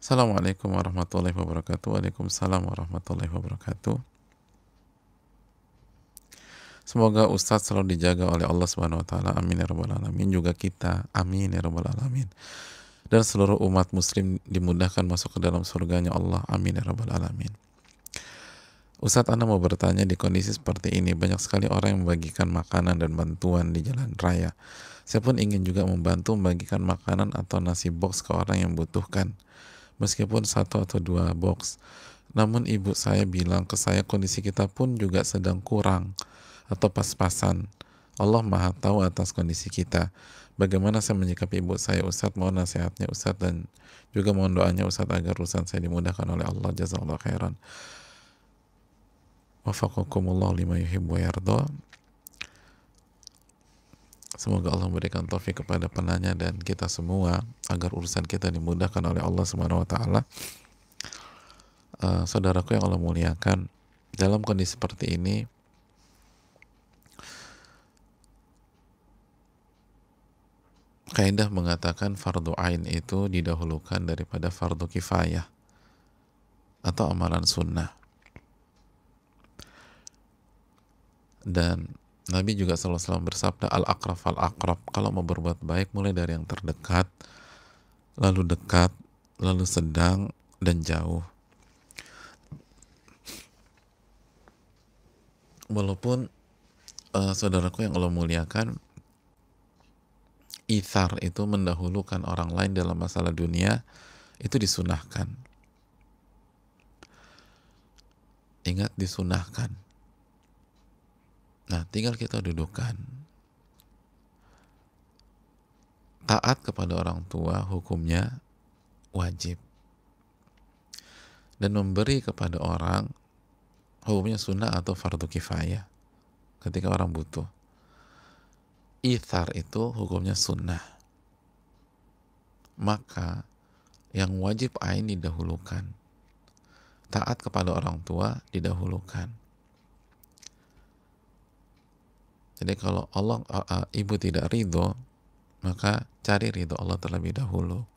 Assalamualaikum warahmatullahi wabarakatuh. Waalaikumsalam warahmatullahi wabarakatuh. Semoga Ustadz selalu dijaga oleh Allah Subhanahu wa taala. Amin ya robbal alamin. Juga kita. Amin ya robbal alamin. Dan seluruh umat muslim dimudahkan masuk ke dalam surganya Allah. Amin ya robbal alamin. Ustadz Anda mau bertanya di kondisi seperti ini banyak sekali orang yang membagikan makanan dan bantuan di jalan raya. Saya pun ingin juga membantu membagikan makanan atau nasi box ke orang yang butuhkan meskipun satu atau dua box. Namun ibu saya bilang ke saya kondisi kita pun juga sedang kurang atau pas-pasan. Allah maha tahu atas kondisi kita. Bagaimana saya menyikapi ibu saya Ustadz, mohon nasihatnya Ustadz dan juga mohon doanya Ustadz agar urusan saya dimudahkan oleh Allah. Jazakallah khairan. Wafakukumullah lima yuhibu yardo. Semoga Allah memberikan taufik kepada penanya dan kita semua agar urusan kita dimudahkan oleh Allah Subhanahu wa taala. Uh, saudaraku yang Allah muliakan, dalam kondisi seperti ini kaidah mengatakan fardu ain itu didahulukan daripada fardu kifayah atau amalan sunnah. Dan Nabi juga selalu selalu bersabda al-akraf al akraf kalau mau berbuat baik mulai dari yang terdekat lalu dekat lalu sedang dan jauh walaupun uh, saudaraku yang Allah muliakan ithar itu mendahulukan orang lain dalam masalah dunia itu disunahkan ingat disunahkan Nah, tinggal kita dudukkan. Taat kepada orang tua hukumnya wajib. Dan memberi kepada orang hukumnya sunnah atau fardu kifayah ketika orang butuh. Ithar itu hukumnya sunnah. Maka yang wajib ain didahulukan. Taat kepada orang tua didahulukan Jadi kalau Allah uh, ibu tidak ridho, maka cari ridho Allah terlebih dahulu.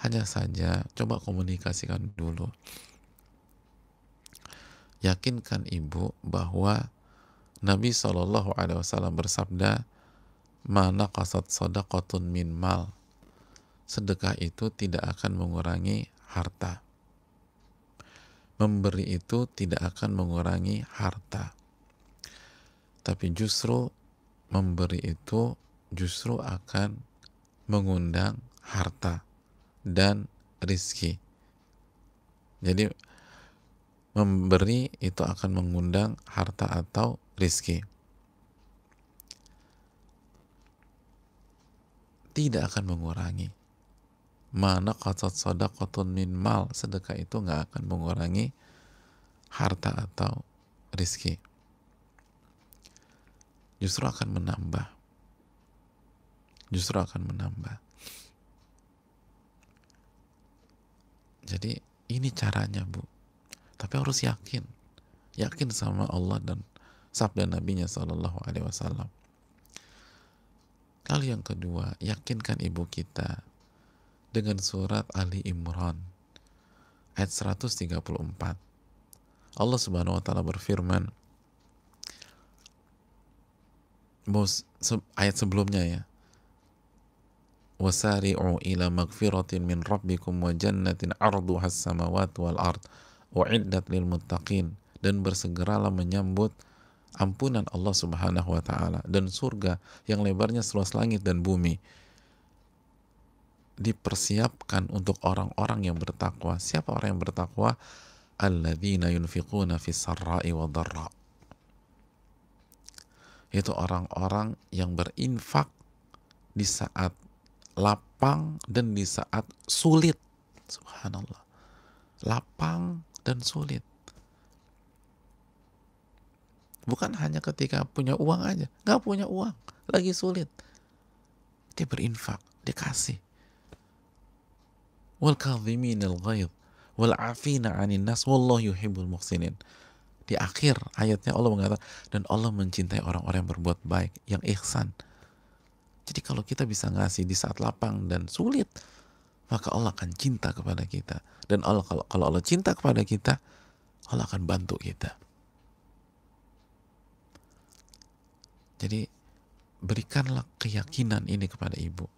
Hanya saja coba komunikasikan dulu. Yakinkan ibu bahwa Nabi Shallallahu Alaihi Wasallam bersabda, mana kasat sodakotun min mal. Sedekah itu tidak akan mengurangi harta. Memberi itu tidak akan mengurangi harta tapi justru memberi itu justru akan mengundang harta dan rizki. Jadi memberi itu akan mengundang harta atau rizki. Tidak akan mengurangi. Mana soda kotun min mal, sedekah itu nggak akan mengurangi harta atau rizki justru akan menambah. Justru akan menambah. Jadi ini caranya bu. Tapi harus yakin, yakin sama Allah dan sabda Nabi-Nya saw. Alaihi Kali yang kedua, yakinkan ibu kita dengan surat Ali Imran ayat 134. Allah Subhanahu wa taala berfirman, Mus, se, ayat sebelumnya ya. Wasari'u ila magfiratin min rabbikum wa jannatin has samawati wal ard uiddat lil muttaqin dan bersegeralah menyambut ampunan Allah Subhanahu wa taala dan surga yang lebarnya seluas langit dan bumi dipersiapkan untuk orang-orang yang bertakwa. Siapa orang yang bertakwa? Alladzina yunfiquna fis sarra'i wa darra yaitu orang-orang yang berinfak di saat lapang dan di saat sulit. Subhanallah. Lapang dan sulit. Bukan hanya ketika punya uang aja. Nggak punya uang. Lagi sulit. Dia berinfak. Dia kasih. Wal kadhimin al-ghayb. Wal afina anin nas. Wallahu yuhibbul muhsinin. Di akhir ayatnya Allah mengatakan dan Allah mencintai orang-orang yang berbuat baik, yang ihsan. Jadi kalau kita bisa ngasih di saat lapang dan sulit, maka Allah akan cinta kepada kita. Dan Allah kalau, kalau Allah cinta kepada kita, Allah akan bantu kita. Jadi berikanlah keyakinan ini kepada ibu.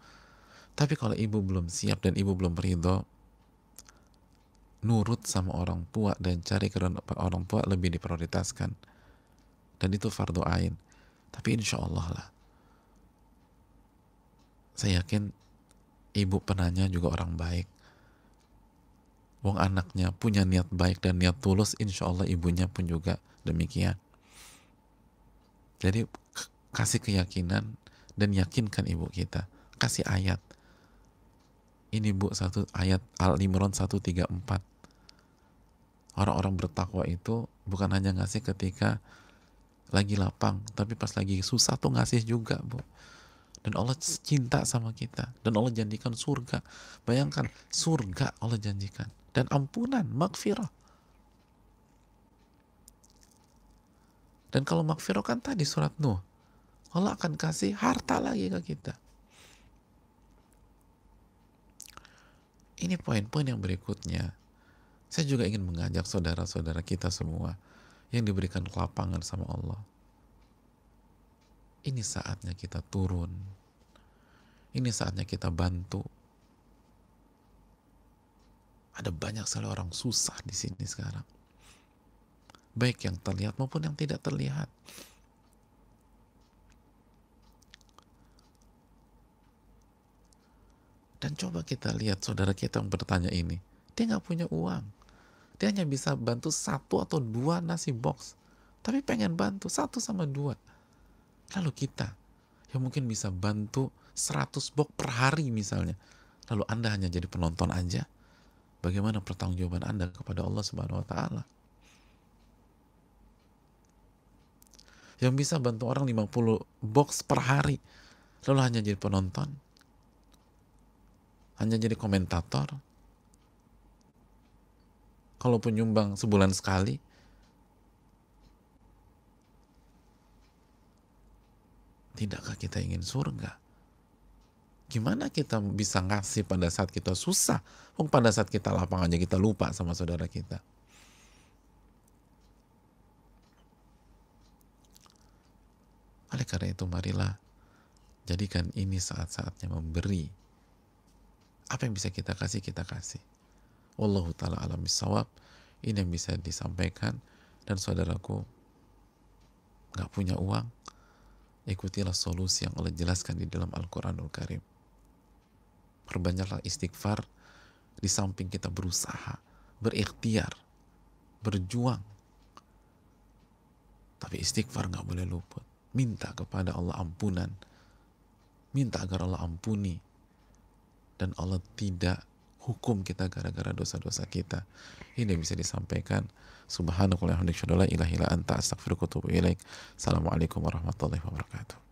Tapi kalau ibu belum siap dan ibu belum ridho, nurut sama orang tua dan cari ke orang tua lebih diprioritaskan dan itu fardu ain tapi insya Allah lah saya yakin ibu penanya juga orang baik wong anaknya punya niat baik dan niat tulus insya Allah ibunya pun juga demikian jadi kasih keyakinan dan yakinkan ibu kita kasih ayat ini Bu satu ayat Al-Imran 134. Orang-orang bertakwa itu bukan hanya ngasih ketika lagi lapang, tapi pas lagi susah tuh ngasih juga, Bu. Dan Allah cinta sama kita dan Allah janjikan surga. Bayangkan surga Allah janjikan dan ampunan, makfirah. Dan kalau makfirah kan tadi surat Nuh, Allah akan kasih harta lagi ke kita. Ini poin-poin yang berikutnya. Saya juga ingin mengajak saudara-saudara kita semua yang diberikan kelapangan sama Allah. Ini saatnya kita turun. Ini saatnya kita bantu. Ada banyak sekali orang susah di sini sekarang. Baik yang terlihat maupun yang tidak terlihat. Dan coba kita lihat saudara kita yang bertanya ini. Dia nggak punya uang. Dia hanya bisa bantu satu atau dua nasi box. Tapi pengen bantu satu sama dua. Lalu kita yang mungkin bisa bantu 100 box per hari misalnya. Lalu Anda hanya jadi penonton aja. Bagaimana pertanggungjawaban Anda kepada Allah Subhanahu wa taala? Yang bisa bantu orang 50 box per hari lalu hanya jadi penonton hanya jadi komentator. Kalaupun nyumbang sebulan sekali, tidakkah kita ingin surga? Gimana kita bisa ngasih pada saat kita susah? Oh, pada saat kita lapang aja kita lupa sama saudara kita. Oleh karena itu marilah jadikan ini saat-saatnya memberi apa yang bisa kita kasih kita kasih Wallahu ta'ala alamis sawab ini yang bisa disampaikan dan saudaraku nggak punya uang ikutilah solusi yang Allah jelaskan di dalam Al-Quranul Karim perbanyaklah istighfar di samping kita berusaha berikhtiar berjuang tapi istighfar nggak boleh luput minta kepada Allah ampunan minta agar Allah ampuni dan Allah tidak hukum kita gara-gara dosa-dosa kita. Ini bisa disampaikan. Subhanakallahumma wa bihamdika, la ilaha illa anta, astaghfiruka wa atubu ilaik. Assalamualaikum warahmatullahi wabarakatuh.